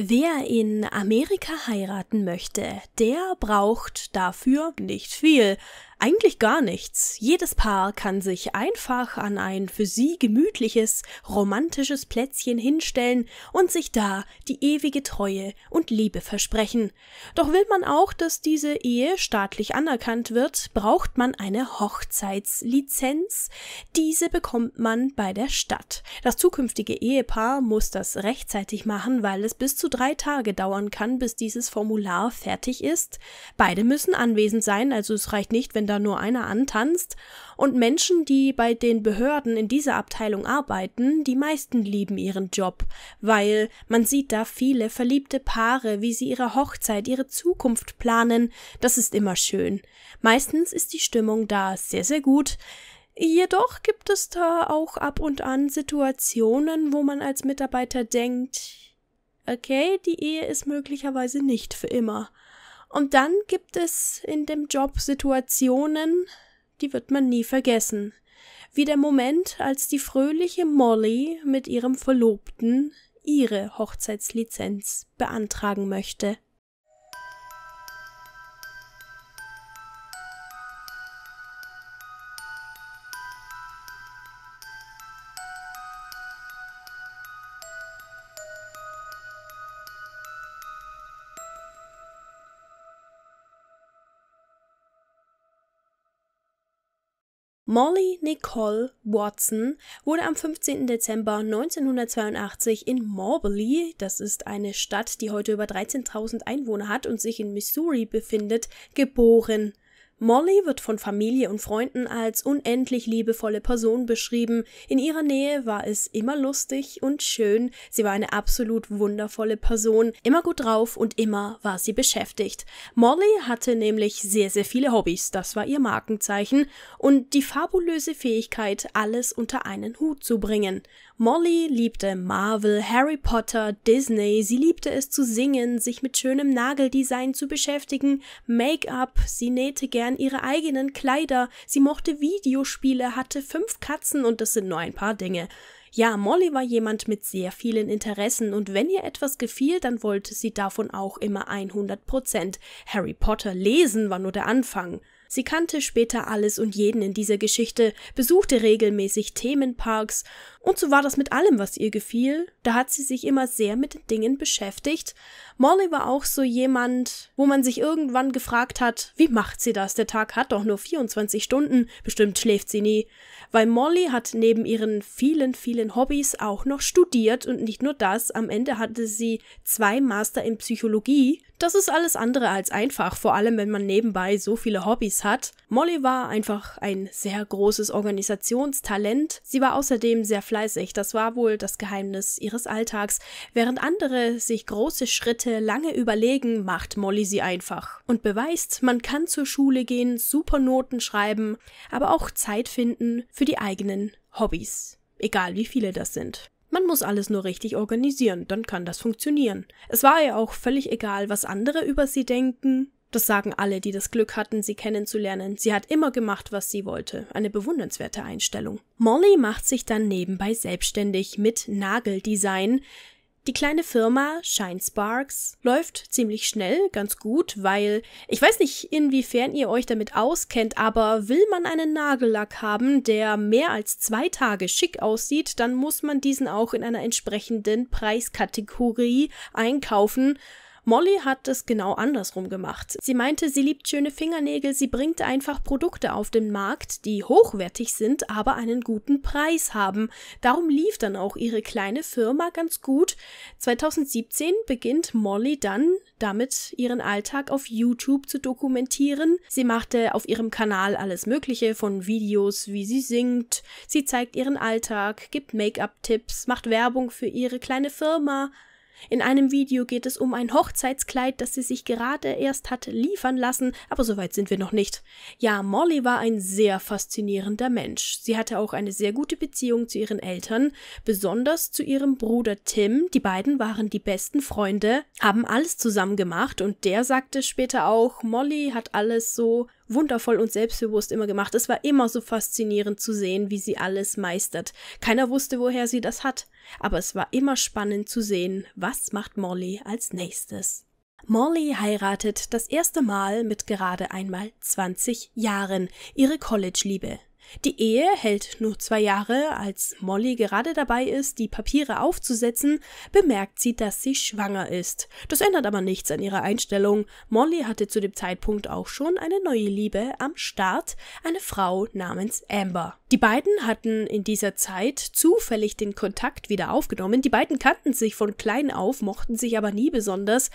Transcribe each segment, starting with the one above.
Wer in Amerika heiraten möchte, der braucht dafür nicht viel. Eigentlich gar nichts. Jedes Paar kann sich einfach an ein für sie gemütliches, romantisches Plätzchen hinstellen und sich da die ewige Treue und Liebe versprechen. Doch will man auch, dass diese Ehe staatlich anerkannt wird, braucht man eine Hochzeitslizenz. Diese bekommt man bei der Stadt. Das zukünftige Ehepaar muss das rechtzeitig machen, weil es bis zu drei Tage dauern kann, bis dieses Formular fertig ist. Beide müssen anwesend sein, also es reicht nicht, wenn da nur einer antanzt, und Menschen, die bei den Behörden in dieser Abteilung arbeiten, die meisten lieben ihren Job, weil man sieht da viele verliebte Paare, wie sie ihre Hochzeit, ihre Zukunft planen, das ist immer schön. Meistens ist die Stimmung da sehr, sehr gut, Jedoch gibt es da auch ab und an Situationen, wo man als Mitarbeiter denkt, okay, die Ehe ist möglicherweise nicht für immer. Und dann gibt es in dem Job Situationen, die wird man nie vergessen. Wie der Moment, als die fröhliche Molly mit ihrem Verlobten ihre Hochzeitslizenz beantragen möchte. Molly Nicole Watson wurde am 15. Dezember 1982 in Moberly, das ist eine Stadt, die heute über 13.000 Einwohner hat und sich in Missouri befindet, geboren Molly wird von Familie und Freunden als unendlich liebevolle Person beschrieben. In ihrer Nähe war es immer lustig und schön. Sie war eine absolut wundervolle Person, immer gut drauf und immer war sie beschäftigt. Molly hatte nämlich sehr, sehr viele Hobbys, das war ihr Markenzeichen, und die fabulöse Fähigkeit, alles unter einen Hut zu bringen. Molly liebte Marvel, Harry Potter, Disney, sie liebte es zu singen, sich mit schönem Nageldesign zu beschäftigen, Make-up, sie nähte gerne gern ihre eigenen Kleider, sie mochte Videospiele, hatte fünf Katzen und das sind nur ein paar Dinge. Ja, Molly war jemand mit sehr vielen Interessen und wenn ihr etwas gefiel, dann wollte sie davon auch immer 100 Prozent. Harry Potter lesen war nur der Anfang. Sie kannte später alles und jeden in dieser Geschichte, besuchte regelmäßig Themenparks und so war das mit allem, was ihr gefiel. Da hat sie sich immer sehr mit den Dingen beschäftigt. Molly war auch so jemand, wo man sich irgendwann gefragt hat, wie macht sie das? Der Tag hat doch nur 24 Stunden, bestimmt schläft sie nie. Weil Molly hat neben ihren vielen, vielen Hobbys auch noch studiert und nicht nur das, am Ende hatte sie zwei Master in Psychologie. Das ist alles andere als einfach, vor allem wenn man nebenbei so viele Hobbys hat. Molly war einfach ein sehr großes Organisationstalent. Sie war außerdem sehr fleißig fleißig, das war wohl das Geheimnis ihres Alltags. Während andere sich große Schritte lange überlegen, macht Molly sie einfach und beweist, man kann zur Schule gehen, super Noten schreiben, aber auch Zeit finden für die eigenen Hobbys, egal wie viele das sind. Man muss alles nur richtig organisieren, dann kann das funktionieren. Es war ihr auch völlig egal, was andere über sie denken, das sagen alle, die das Glück hatten, sie kennenzulernen. Sie hat immer gemacht, was sie wollte. Eine bewundernswerte Einstellung. Molly macht sich dann nebenbei selbstständig mit Nageldesign. Die kleine Firma Shine Sparks läuft ziemlich schnell, ganz gut, weil ich weiß nicht, inwiefern ihr euch damit auskennt, aber will man einen Nagellack haben, der mehr als zwei Tage schick aussieht, dann muss man diesen auch in einer entsprechenden Preiskategorie einkaufen. Molly hat es genau andersrum gemacht. Sie meinte, sie liebt schöne Fingernägel, sie bringt einfach Produkte auf den Markt, die hochwertig sind, aber einen guten Preis haben. Darum lief dann auch ihre kleine Firma ganz gut. 2017 beginnt Molly dann damit, ihren Alltag auf YouTube zu dokumentieren. Sie machte auf ihrem Kanal alles Mögliche von Videos, wie sie singt, sie zeigt ihren Alltag, gibt Make-up-Tipps, macht Werbung für ihre kleine Firma, in einem Video geht es um ein Hochzeitskleid, das sie sich gerade erst hat liefern lassen, aber soweit sind wir noch nicht. Ja, Molly war ein sehr faszinierender Mensch. Sie hatte auch eine sehr gute Beziehung zu ihren Eltern, besonders zu ihrem Bruder Tim. Die beiden waren die besten Freunde, haben alles zusammen gemacht und der sagte später auch, Molly hat alles so wundervoll und selbstbewusst immer gemacht. Es war immer so faszinierend zu sehen, wie sie alles meistert. Keiner wusste, woher sie das hat, aber es war immer spannend zu sehen, was macht Molly als nächstes. Molly heiratet das erste Mal mit gerade einmal 20 Jahren ihre College-Liebe, die Ehe hält nur zwei Jahre, als Molly gerade dabei ist, die Papiere aufzusetzen, bemerkt sie, dass sie schwanger ist. Das ändert aber nichts an ihrer Einstellung. Molly hatte zu dem Zeitpunkt auch schon eine neue Liebe am Start, eine Frau namens Amber. Die beiden hatten in dieser Zeit zufällig den Kontakt wieder aufgenommen. Die beiden kannten sich von klein auf, mochten sich aber nie besonders.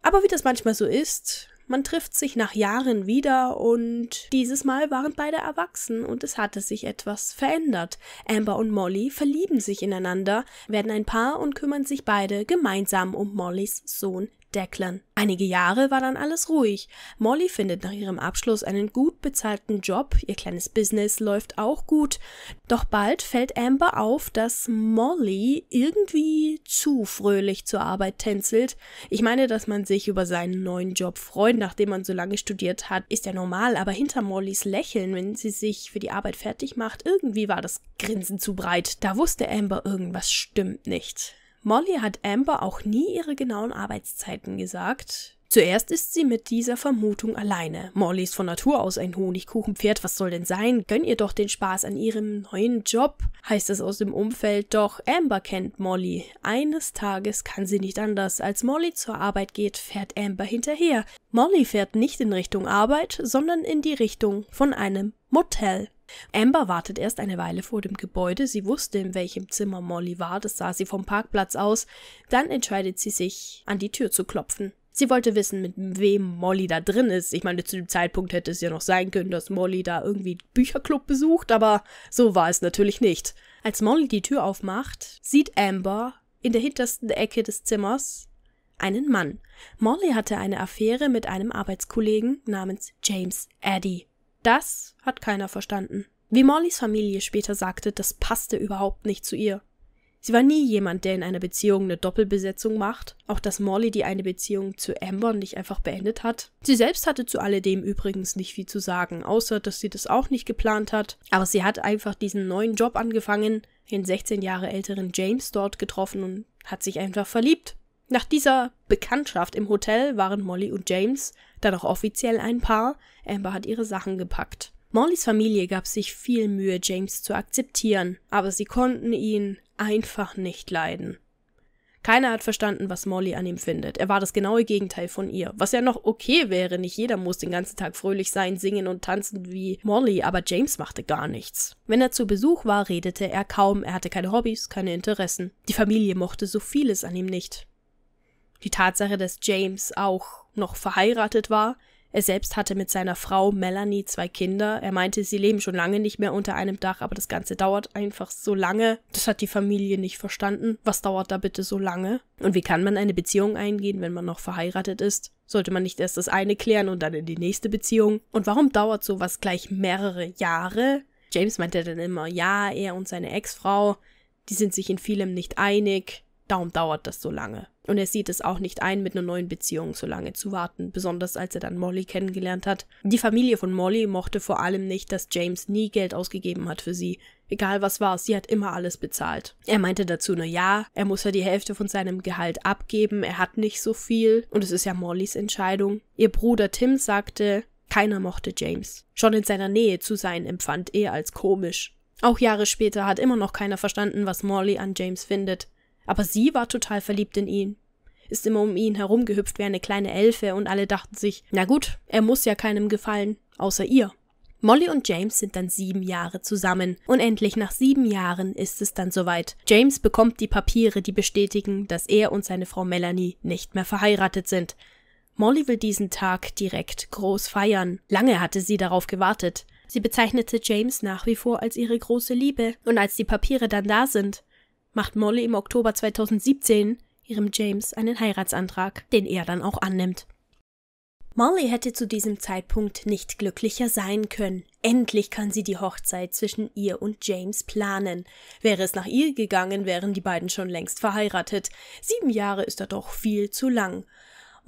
Aber wie das manchmal so ist, man trifft sich nach Jahren wieder und dieses Mal waren beide erwachsen und es hatte sich etwas verändert. Amber und Molly verlieben sich ineinander, werden ein Paar und kümmern sich beide gemeinsam um Mollys Sohn Declan. Einige Jahre war dann alles ruhig. Molly findet nach ihrem Abschluss einen gut bezahlten Job, ihr kleines Business läuft auch gut. Doch bald fällt Amber auf, dass Molly irgendwie zu fröhlich zur Arbeit tänzelt. Ich meine, dass man sich über seinen neuen Job freut, nachdem man so lange studiert hat, ist ja normal, aber hinter Mollys Lächeln, wenn sie sich für die Arbeit fertig macht, irgendwie war das Grinsen zu breit. Da wusste Amber, irgendwas stimmt nicht. Molly hat Amber auch nie ihre genauen Arbeitszeiten gesagt, Zuerst ist sie mit dieser Vermutung alleine. Molly ist von Natur aus ein Honigkuchenpferd, was soll denn sein? Gönn ihr doch den Spaß an ihrem neuen Job, heißt es aus dem Umfeld. Doch Amber kennt Molly. Eines Tages kann sie nicht anders. Als Molly zur Arbeit geht, fährt Amber hinterher. Molly fährt nicht in Richtung Arbeit, sondern in die Richtung von einem Motel. Amber wartet erst eine Weile vor dem Gebäude. Sie wusste, in welchem Zimmer Molly war, das sah sie vom Parkplatz aus. Dann entscheidet sie sich, an die Tür zu klopfen. Sie wollte wissen, mit wem Molly da drin ist. Ich meine, zu dem Zeitpunkt hätte es ja noch sein können, dass Molly da irgendwie Bücherclub besucht, aber so war es natürlich nicht. Als Molly die Tür aufmacht, sieht Amber in der hintersten Ecke des Zimmers einen Mann. Molly hatte eine Affäre mit einem Arbeitskollegen namens James Eddy. Das hat keiner verstanden. Wie Mollys Familie später sagte, das passte überhaupt nicht zu ihr. Sie war nie jemand, der in einer Beziehung eine Doppelbesetzung macht. Auch dass Molly die eine Beziehung zu Amber nicht einfach beendet hat. Sie selbst hatte zu alledem übrigens nicht viel zu sagen, außer dass sie das auch nicht geplant hat. Aber sie hat einfach diesen neuen Job angefangen, den 16 Jahre älteren James dort getroffen und hat sich einfach verliebt. Nach dieser Bekanntschaft im Hotel waren Molly und James dann auch offiziell ein Paar. Amber hat ihre Sachen gepackt. Mollys Familie gab sich viel Mühe, James zu akzeptieren, aber sie konnten ihn einfach nicht leiden. Keiner hat verstanden, was Molly an ihm findet. Er war das genaue Gegenteil von ihr. Was ja noch okay wäre, nicht jeder muss den ganzen Tag fröhlich sein, singen und tanzen wie Molly, aber James machte gar nichts. Wenn er zu Besuch war, redete er kaum, er hatte keine Hobbys, keine Interessen. Die Familie mochte so vieles an ihm nicht. Die Tatsache, dass James auch noch verheiratet war, er selbst hatte mit seiner Frau Melanie zwei Kinder. Er meinte, sie leben schon lange nicht mehr unter einem Dach, aber das Ganze dauert einfach so lange. Das hat die Familie nicht verstanden. Was dauert da bitte so lange? Und wie kann man eine Beziehung eingehen, wenn man noch verheiratet ist? Sollte man nicht erst das eine klären und dann in die nächste Beziehung? Und warum dauert sowas gleich mehrere Jahre? James meinte dann immer, ja, er und seine Ex-Frau, die sind sich in vielem nicht einig. Darum dauert das so lange. Und er sieht es auch nicht ein, mit einer neuen Beziehung so lange zu warten, besonders als er dann Molly kennengelernt hat. Die Familie von Molly mochte vor allem nicht, dass James nie Geld ausgegeben hat für sie. Egal was war, sie hat immer alles bezahlt. Er meinte dazu nur ja, er muss ja die Hälfte von seinem Gehalt abgeben, er hat nicht so viel und es ist ja Mollys Entscheidung. Ihr Bruder Tim sagte, keiner mochte James. Schon in seiner Nähe zu sein empfand er als komisch. Auch Jahre später hat immer noch keiner verstanden, was Molly an James findet. Aber sie war total verliebt in ihn. Ist immer um ihn herumgehüpft wie eine kleine Elfe und alle dachten sich, na gut, er muss ja keinem gefallen, außer ihr. Molly und James sind dann sieben Jahre zusammen und endlich nach sieben Jahren ist es dann soweit. James bekommt die Papiere, die bestätigen, dass er und seine Frau Melanie nicht mehr verheiratet sind. Molly will diesen Tag direkt groß feiern. Lange hatte sie darauf gewartet. Sie bezeichnete James nach wie vor als ihre große Liebe und als die Papiere dann da sind, macht Molly im Oktober 2017 ihrem James einen Heiratsantrag, den er dann auch annimmt. Molly hätte zu diesem Zeitpunkt nicht glücklicher sein können. Endlich kann sie die Hochzeit zwischen ihr und James planen. Wäre es nach ihr gegangen, wären die beiden schon längst verheiratet. Sieben Jahre ist da doch viel zu lang.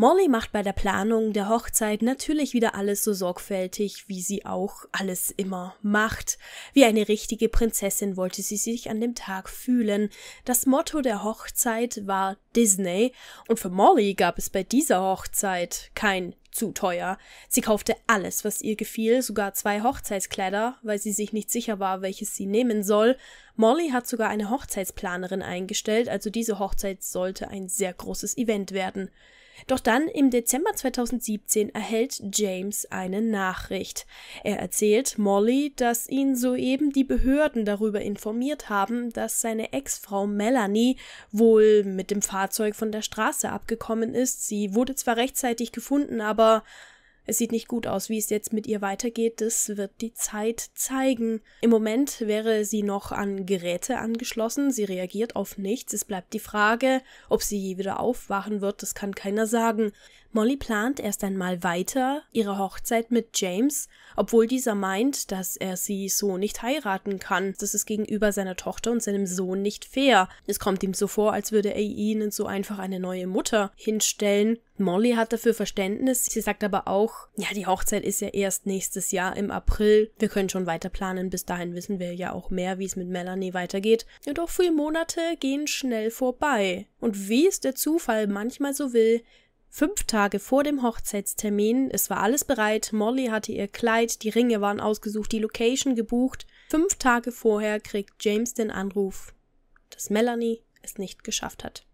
Molly macht bei der Planung der Hochzeit natürlich wieder alles so sorgfältig, wie sie auch alles immer macht. Wie eine richtige Prinzessin wollte sie sich an dem Tag fühlen. Das Motto der Hochzeit war Disney, und für Molly gab es bei dieser Hochzeit kein zu teuer. Sie kaufte alles, was ihr gefiel, sogar zwei Hochzeitskleider, weil sie sich nicht sicher war, welches sie nehmen soll. Molly hat sogar eine Hochzeitsplanerin eingestellt, also diese Hochzeit sollte ein sehr großes Event werden. Doch dann im Dezember 2017 erhält James eine Nachricht. Er erzählt Molly, dass ihn soeben die Behörden darüber informiert haben, dass seine Ex-Frau Melanie wohl mit dem Fahrzeug von der Straße abgekommen ist. Sie wurde zwar rechtzeitig gefunden, aber es sieht nicht gut aus, wie es jetzt mit ihr weitergeht, das wird die Zeit zeigen. Im Moment wäre sie noch an Geräte angeschlossen, sie reagiert auf nichts, es bleibt die Frage, ob sie je wieder aufwachen wird, das kann keiner sagen. Molly plant erst einmal weiter ihre Hochzeit mit James, obwohl dieser meint, dass er sie so nicht heiraten kann. Das ist gegenüber seiner Tochter und seinem Sohn nicht fair. Es kommt ihm so vor, als würde er ihnen so einfach eine neue Mutter hinstellen. Molly hat dafür Verständnis. Sie sagt aber auch, ja, die Hochzeit ist ja erst nächstes Jahr im April. Wir können schon weiter planen. Bis dahin wissen wir ja auch mehr, wie es mit Melanie weitergeht. Ja, doch vier Monate gehen schnell vorbei. Und wie es der Zufall manchmal so will, Fünf Tage vor dem Hochzeitstermin, es war alles bereit, Molly hatte ihr Kleid, die Ringe waren ausgesucht, die Location gebucht. Fünf Tage vorher kriegt James den Anruf, dass Melanie es nicht geschafft hat.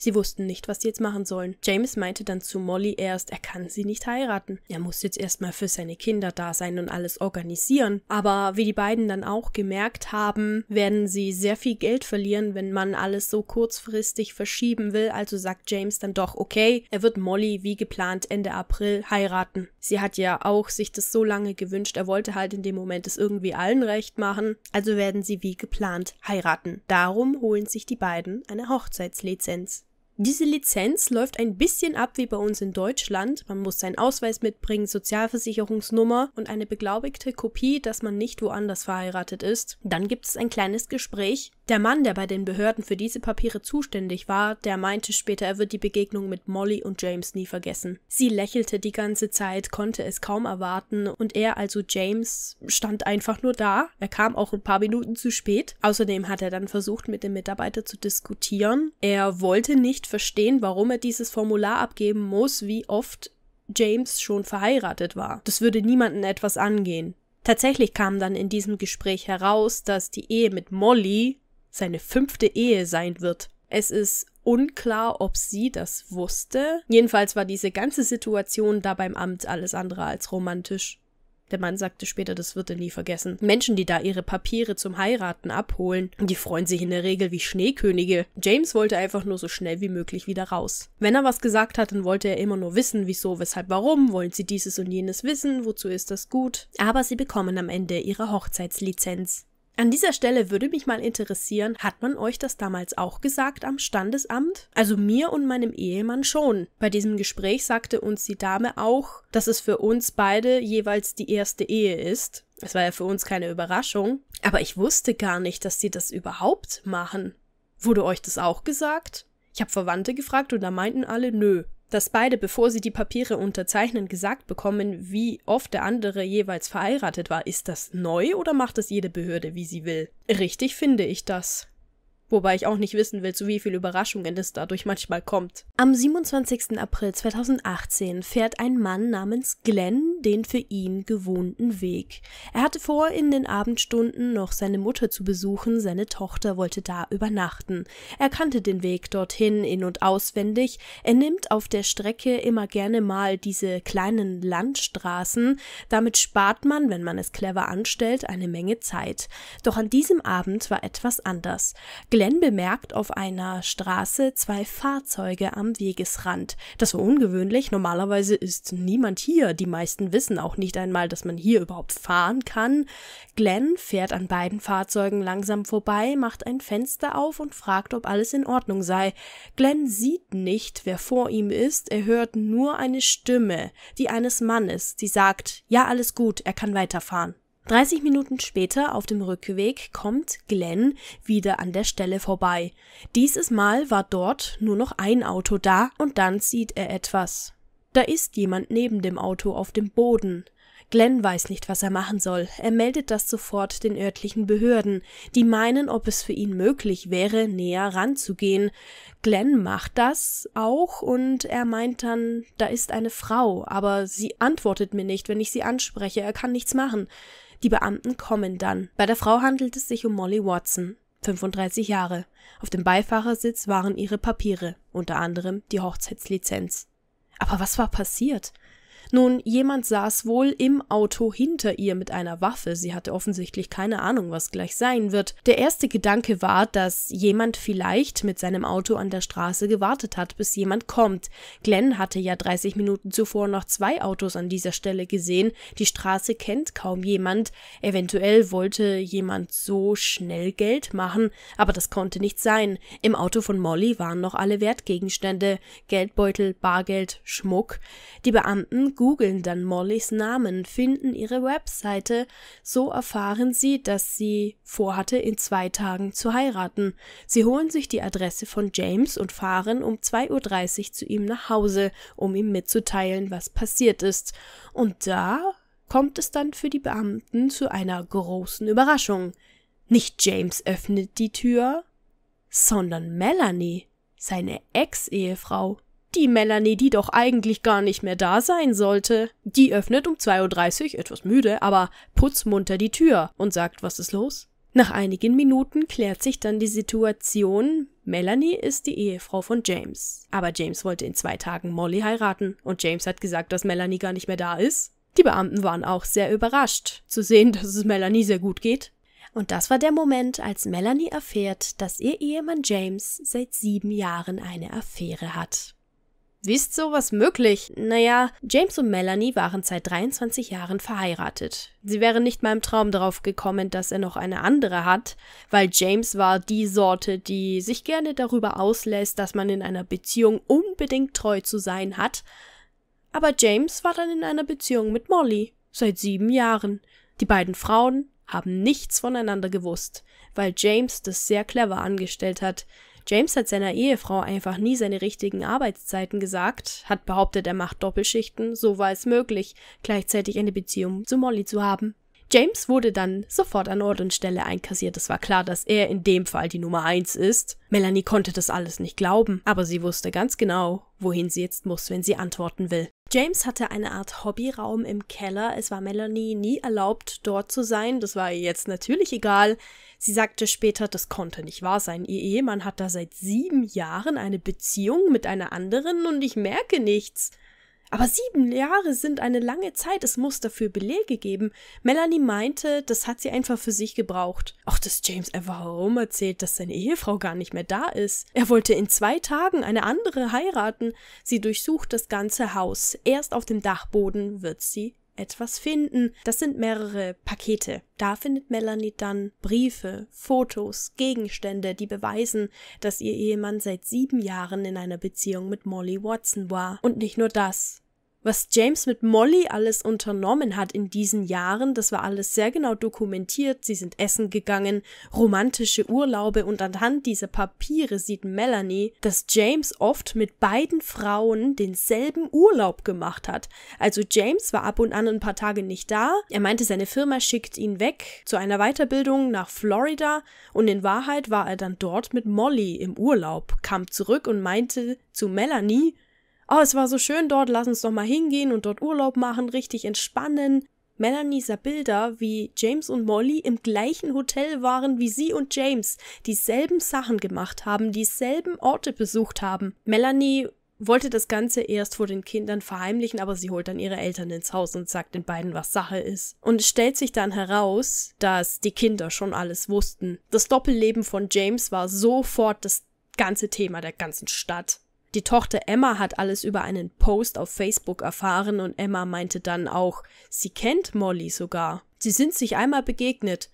Sie wussten nicht, was sie jetzt machen sollen. James meinte dann zu Molly erst, er kann sie nicht heiraten. Er muss jetzt erstmal für seine Kinder da sein und alles organisieren. Aber wie die beiden dann auch gemerkt haben, werden sie sehr viel Geld verlieren, wenn man alles so kurzfristig verschieben will. Also sagt James dann doch, okay, er wird Molly wie geplant Ende April heiraten. Sie hat ja auch sich das so lange gewünscht. Er wollte halt in dem Moment es irgendwie allen recht machen. Also werden sie wie geplant heiraten. Darum holen sich die beiden eine Hochzeitslizenz. Diese Lizenz läuft ein bisschen ab wie bei uns in Deutschland. Man muss seinen Ausweis mitbringen, Sozialversicherungsnummer und eine beglaubigte Kopie, dass man nicht woanders verheiratet ist. Dann gibt es ein kleines Gespräch der Mann, der bei den Behörden für diese Papiere zuständig war, der meinte später, er wird die Begegnung mit Molly und James nie vergessen. Sie lächelte die ganze Zeit, konnte es kaum erwarten und er, also James, stand einfach nur da. Er kam auch ein paar Minuten zu spät. Außerdem hat er dann versucht, mit dem Mitarbeiter zu diskutieren. Er wollte nicht verstehen, warum er dieses Formular abgeben muss, wie oft James schon verheiratet war. Das würde niemanden etwas angehen. Tatsächlich kam dann in diesem Gespräch heraus, dass die Ehe mit Molly seine fünfte Ehe sein wird. Es ist unklar, ob sie das wusste. Jedenfalls war diese ganze Situation da beim Amt alles andere als romantisch. Der Mann sagte später, das wird er nie vergessen. Menschen, die da ihre Papiere zum Heiraten abholen, die freuen sich in der Regel wie Schneekönige. James wollte einfach nur so schnell wie möglich wieder raus. Wenn er was gesagt hat, dann wollte er immer nur wissen, wieso, weshalb, warum, wollen sie dieses und jenes wissen, wozu ist das gut. Aber sie bekommen am Ende ihre Hochzeitslizenz. An dieser Stelle würde mich mal interessieren, hat man euch das damals auch gesagt am Standesamt? Also mir und meinem Ehemann schon. Bei diesem Gespräch sagte uns die Dame auch, dass es für uns beide jeweils die erste Ehe ist. Es war ja für uns keine Überraschung. Aber ich wusste gar nicht, dass sie das überhaupt machen. Wurde euch das auch gesagt? Ich habe Verwandte gefragt und da meinten alle nö dass beide, bevor sie die Papiere unterzeichnen, gesagt bekommen, wie oft der andere jeweils verheiratet war. Ist das neu oder macht das jede Behörde, wie sie will? Richtig finde ich das. Wobei ich auch nicht wissen will, zu wie viel Überraschungen es dadurch manchmal kommt. Am 27. April 2018 fährt ein Mann namens Glenn den für ihn gewohnten Weg. Er hatte vor, in den Abendstunden noch seine Mutter zu besuchen, seine Tochter wollte da übernachten. Er kannte den Weg dorthin in und auswendig, er nimmt auf der Strecke immer gerne mal diese kleinen Landstraßen, damit spart man, wenn man es clever anstellt, eine Menge Zeit. Doch an diesem Abend war etwas anders. Glenn bemerkt auf einer Straße zwei Fahrzeuge am Wegesrand. Das war ungewöhnlich, normalerweise ist niemand hier, die meisten wissen auch nicht einmal, dass man hier überhaupt fahren kann. Glenn fährt an beiden Fahrzeugen langsam vorbei, macht ein Fenster auf und fragt, ob alles in Ordnung sei. Glenn sieht nicht, wer vor ihm ist, er hört nur eine Stimme, die eines Mannes, die sagt, ja, alles gut, er kann weiterfahren. 30 Minuten später auf dem Rückweg kommt Glenn wieder an der Stelle vorbei. Dieses Mal war dort nur noch ein Auto da und dann sieht er etwas. Da ist jemand neben dem Auto auf dem Boden. Glenn weiß nicht, was er machen soll. Er meldet das sofort den örtlichen Behörden, die meinen, ob es für ihn möglich wäre, näher ranzugehen. Glenn macht das auch und er meint dann, da ist eine Frau, aber sie antwortet mir nicht, wenn ich sie anspreche, er kann nichts machen. Die Beamten kommen dann. Bei der Frau handelt es sich um Molly Watson, 35 Jahre. Auf dem Beifahrersitz waren ihre Papiere, unter anderem die Hochzeitslizenz. Aber was war passiert? Nun, jemand saß wohl im Auto hinter ihr mit einer Waffe, sie hatte offensichtlich keine Ahnung, was gleich sein wird. Der erste Gedanke war, dass jemand vielleicht mit seinem Auto an der Straße gewartet hat, bis jemand kommt. Glenn hatte ja 30 Minuten zuvor noch zwei Autos an dieser Stelle gesehen, die Straße kennt kaum jemand, eventuell wollte jemand so schnell Geld machen, aber das konnte nicht sein. Im Auto von Molly waren noch alle Wertgegenstände, Geldbeutel, Bargeld, Schmuck. Die Beamten googeln dann Mollys Namen, finden ihre Webseite, so erfahren sie, dass sie vorhatte, in zwei Tagen zu heiraten. Sie holen sich die Adresse von James und fahren um 2.30 Uhr zu ihm nach Hause, um ihm mitzuteilen, was passiert ist. Und da kommt es dann für die Beamten zu einer großen Überraschung. Nicht James öffnet die Tür, sondern Melanie, seine Ex-Ehefrau. Die Melanie, die doch eigentlich gar nicht mehr da sein sollte, die öffnet um 2.30 Uhr, etwas müde, aber putzmunter die Tür und sagt, was ist los? Nach einigen Minuten klärt sich dann die Situation. Melanie ist die Ehefrau von James. Aber James wollte in zwei Tagen Molly heiraten und James hat gesagt, dass Melanie gar nicht mehr da ist. Die Beamten waren auch sehr überrascht, zu sehen, dass es Melanie sehr gut geht. Und das war der Moment, als Melanie erfährt, dass ihr Ehemann James seit sieben Jahren eine Affäre hat. Wie ist sowas möglich? Naja, James und Melanie waren seit 23 Jahren verheiratet. Sie wären nicht mal im Traum darauf gekommen, dass er noch eine andere hat, weil James war die Sorte, die sich gerne darüber auslässt, dass man in einer Beziehung unbedingt treu zu sein hat. Aber James war dann in einer Beziehung mit Molly seit sieben Jahren. Die beiden Frauen haben nichts voneinander gewusst, weil James das sehr clever angestellt hat. James hat seiner Ehefrau einfach nie seine richtigen Arbeitszeiten gesagt, hat behauptet, er macht Doppelschichten, so war es möglich, gleichzeitig eine Beziehung zu Molly zu haben. James wurde dann sofort an Ort und Stelle einkassiert. Es war klar, dass er in dem Fall die Nummer eins ist. Melanie konnte das alles nicht glauben, aber sie wusste ganz genau, wohin sie jetzt muss, wenn sie antworten will. James hatte eine Art Hobbyraum im Keller. Es war Melanie nie erlaubt, dort zu sein. Das war ihr jetzt natürlich egal. Sie sagte später, das konnte nicht wahr sein. Ihr Ehemann hat da seit sieben Jahren eine Beziehung mit einer anderen und ich merke nichts. Aber sieben Jahre sind eine lange Zeit, es muss dafür Belege geben. Melanie meinte, das hat sie einfach für sich gebraucht. Auch dass James einfach herum erzählt, dass seine Ehefrau gar nicht mehr da ist. Er wollte in zwei Tagen eine andere heiraten. Sie durchsucht das ganze Haus. Erst auf dem Dachboden wird sie etwas finden. Das sind mehrere Pakete. Da findet Melanie dann Briefe, Fotos, Gegenstände, die beweisen, dass ihr Ehemann seit sieben Jahren in einer Beziehung mit Molly Watson war. Und nicht nur das. Was James mit Molly alles unternommen hat in diesen Jahren, das war alles sehr genau dokumentiert. Sie sind essen gegangen, romantische Urlaube und anhand dieser Papiere sieht Melanie, dass James oft mit beiden Frauen denselben Urlaub gemacht hat. Also James war ab und an ein paar Tage nicht da. Er meinte, seine Firma schickt ihn weg zu einer Weiterbildung nach Florida und in Wahrheit war er dann dort mit Molly im Urlaub, kam zurück und meinte zu Melanie, oh, es war so schön dort, lass uns doch mal hingehen und dort Urlaub machen, richtig entspannen. Melanie sah Bilder, wie James und Molly im gleichen Hotel waren, wie sie und James dieselben Sachen gemacht haben, dieselben Orte besucht haben. Melanie wollte das Ganze erst vor den Kindern verheimlichen, aber sie holt dann ihre Eltern ins Haus und sagt den beiden, was Sache ist. Und es stellt sich dann heraus, dass die Kinder schon alles wussten. Das Doppelleben von James war sofort das ganze Thema der ganzen Stadt. Die Tochter Emma hat alles über einen Post auf Facebook erfahren und Emma meinte dann auch, sie kennt Molly sogar. Sie sind sich einmal begegnet.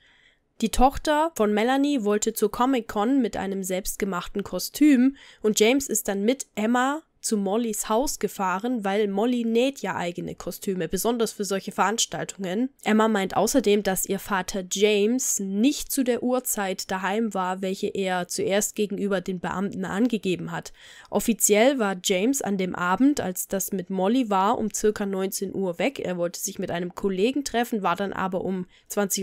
Die Tochter von Melanie wollte zur Comic-Con mit einem selbstgemachten Kostüm und James ist dann mit Emma zu Mollys Haus gefahren, weil Molly näht ja eigene Kostüme, besonders für solche Veranstaltungen. Emma meint außerdem, dass ihr Vater James nicht zu der Uhrzeit daheim war, welche er zuerst gegenüber den Beamten angegeben hat. Offiziell war James an dem Abend, als das mit Molly war, um circa 19 Uhr weg. Er wollte sich mit einem Kollegen treffen, war dann aber um 20.30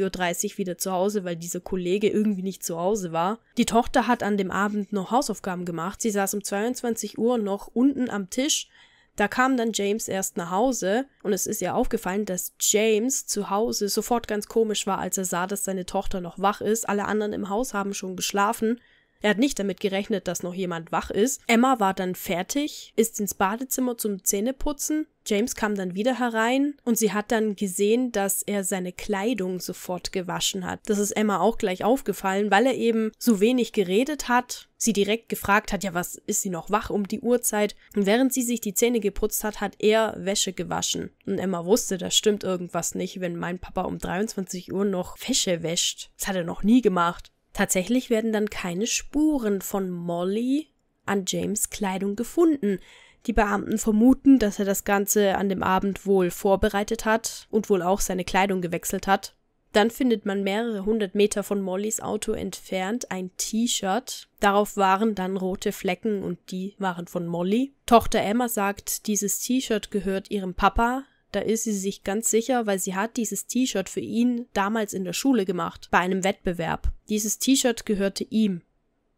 Uhr wieder zu Hause, weil dieser Kollege irgendwie nicht zu Hause war. Die Tochter hat an dem Abend noch Hausaufgaben gemacht. Sie saß um 22 Uhr noch un unten am Tisch. Da kam dann James erst nach Hause und es ist ihr aufgefallen, dass James zu Hause sofort ganz komisch war, als er sah, dass seine Tochter noch wach ist. Alle anderen im Haus haben schon geschlafen er hat nicht damit gerechnet, dass noch jemand wach ist. Emma war dann fertig, ist ins Badezimmer zum Zähneputzen. James kam dann wieder herein und sie hat dann gesehen, dass er seine Kleidung sofort gewaschen hat. Das ist Emma auch gleich aufgefallen, weil er eben so wenig geredet hat, sie direkt gefragt hat, ja, was ist sie noch wach um die Uhrzeit? Und während sie sich die Zähne geputzt hat, hat er Wäsche gewaschen. Und Emma wusste, da stimmt irgendwas nicht, wenn mein Papa um 23 Uhr noch Wäsche wäscht. Das hat er noch nie gemacht. Tatsächlich werden dann keine Spuren von Molly an James Kleidung gefunden. Die Beamten vermuten, dass er das Ganze an dem Abend wohl vorbereitet hat und wohl auch seine Kleidung gewechselt hat. Dann findet man mehrere hundert Meter von Mollys Auto entfernt ein T-Shirt. Darauf waren dann rote Flecken und die waren von Molly. Tochter Emma sagt, dieses T-Shirt gehört ihrem Papa, da ist sie sich ganz sicher, weil sie hat dieses T-Shirt für ihn damals in der Schule gemacht, bei einem Wettbewerb. Dieses T-Shirt gehörte ihm.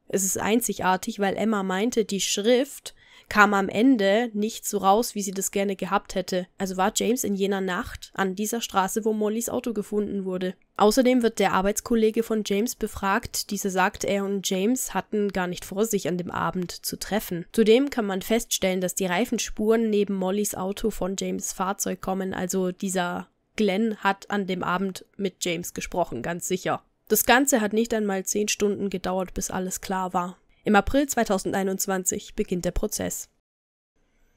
Es ist einzigartig, weil Emma meinte, die Schrift kam am Ende nicht so raus, wie sie das gerne gehabt hätte. Also war James in jener Nacht an dieser Straße, wo Mollys Auto gefunden wurde. Außerdem wird der Arbeitskollege von James befragt. Dieser sagt, er und James hatten gar nicht vor, sich an dem Abend zu treffen. Zudem kann man feststellen, dass die Reifenspuren neben Mollys Auto von James Fahrzeug kommen. Also dieser Glenn hat an dem Abend mit James gesprochen, ganz sicher. Das Ganze hat nicht einmal zehn Stunden gedauert, bis alles klar war. Im April 2021 beginnt der Prozess.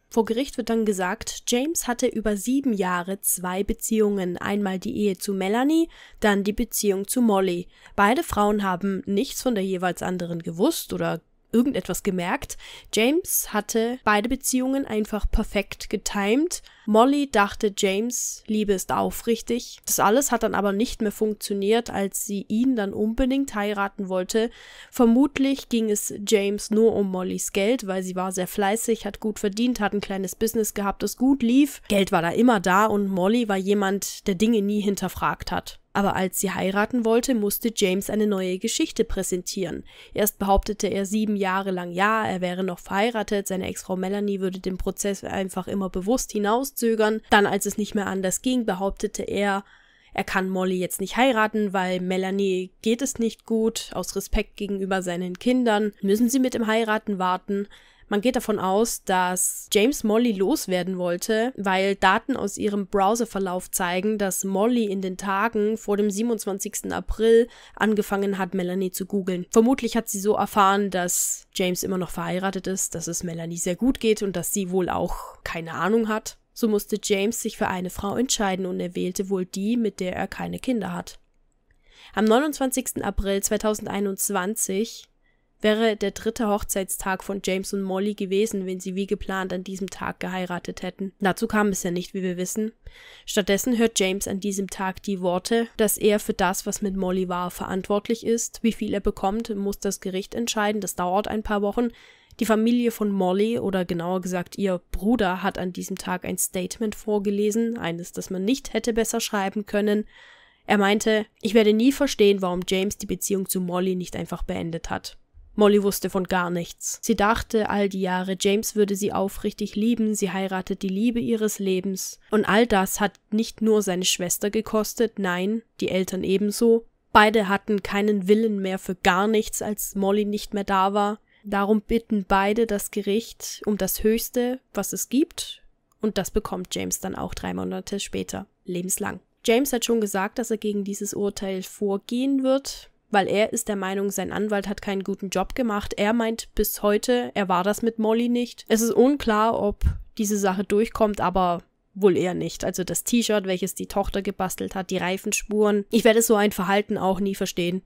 Vor Gericht wird dann gesagt, James hatte über sieben Jahre zwei Beziehungen, einmal die Ehe zu Melanie, dann die Beziehung zu Molly. Beide Frauen haben nichts von der jeweils anderen gewusst oder irgendetwas gemerkt. James hatte beide Beziehungen einfach perfekt getimt. Molly dachte, James Liebe ist aufrichtig. Das alles hat dann aber nicht mehr funktioniert, als sie ihn dann unbedingt heiraten wollte. Vermutlich ging es James nur um Mollys Geld, weil sie war sehr fleißig, hat gut verdient, hat ein kleines Business gehabt, das gut lief. Geld war da immer da und Molly war jemand, der Dinge nie hinterfragt hat. Aber als sie heiraten wollte, musste James eine neue Geschichte präsentieren. Erst behauptete er sieben Jahre lang ja, er wäre noch verheiratet, seine Ex-Frau Melanie würde den Prozess einfach immer bewusst hinauszögern. Dann, als es nicht mehr anders ging, behauptete er, er kann Molly jetzt nicht heiraten, weil Melanie geht es nicht gut, aus Respekt gegenüber seinen Kindern, müssen sie mit dem Heiraten warten. Man geht davon aus, dass James Molly loswerden wollte, weil Daten aus ihrem Browserverlauf zeigen, dass Molly in den Tagen vor dem 27. April angefangen hat, Melanie zu googeln. Vermutlich hat sie so erfahren, dass James immer noch verheiratet ist, dass es Melanie sehr gut geht und dass sie wohl auch keine Ahnung hat. So musste James sich für eine Frau entscheiden und er wählte wohl die, mit der er keine Kinder hat. Am 29. April 2021 wäre der dritte Hochzeitstag von James und Molly gewesen, wenn sie wie geplant an diesem Tag geheiratet hätten. Dazu kam es ja nicht, wie wir wissen. Stattdessen hört James an diesem Tag die Worte, dass er für das, was mit Molly war, verantwortlich ist. Wie viel er bekommt, muss das Gericht entscheiden, das dauert ein paar Wochen. Die Familie von Molly oder genauer gesagt ihr Bruder hat an diesem Tag ein Statement vorgelesen, eines, das man nicht hätte besser schreiben können. Er meinte, ich werde nie verstehen, warum James die Beziehung zu Molly nicht einfach beendet hat. Molly wusste von gar nichts. Sie dachte all die Jahre, James würde sie aufrichtig lieben, sie heiratet die Liebe ihres Lebens. Und all das hat nicht nur seine Schwester gekostet, nein, die Eltern ebenso. Beide hatten keinen Willen mehr für gar nichts, als Molly nicht mehr da war. Darum bitten beide das Gericht um das Höchste, was es gibt. Und das bekommt James dann auch drei Monate später, lebenslang. James hat schon gesagt, dass er gegen dieses Urteil vorgehen wird weil er ist der Meinung, sein Anwalt hat keinen guten Job gemacht. Er meint bis heute, er war das mit Molly nicht. Es ist unklar, ob diese Sache durchkommt, aber wohl eher nicht. Also das T-Shirt, welches die Tochter gebastelt hat, die Reifenspuren. Ich werde so ein Verhalten auch nie verstehen.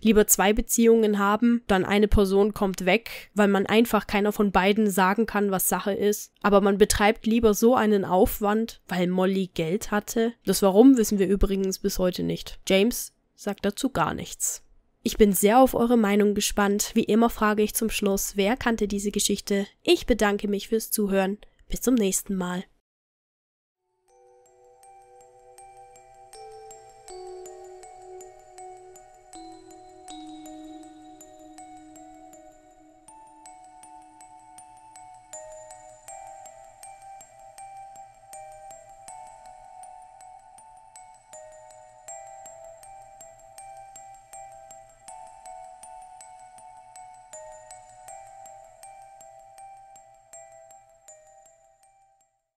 Lieber zwei Beziehungen haben, dann eine Person kommt weg, weil man einfach keiner von beiden sagen kann, was Sache ist. Aber man betreibt lieber so einen Aufwand, weil Molly Geld hatte. Das Warum wissen wir übrigens bis heute nicht. James sagt dazu gar nichts. Ich bin sehr auf eure Meinung gespannt. Wie immer frage ich zum Schluss, wer kannte diese Geschichte? Ich bedanke mich fürs Zuhören. Bis zum nächsten Mal.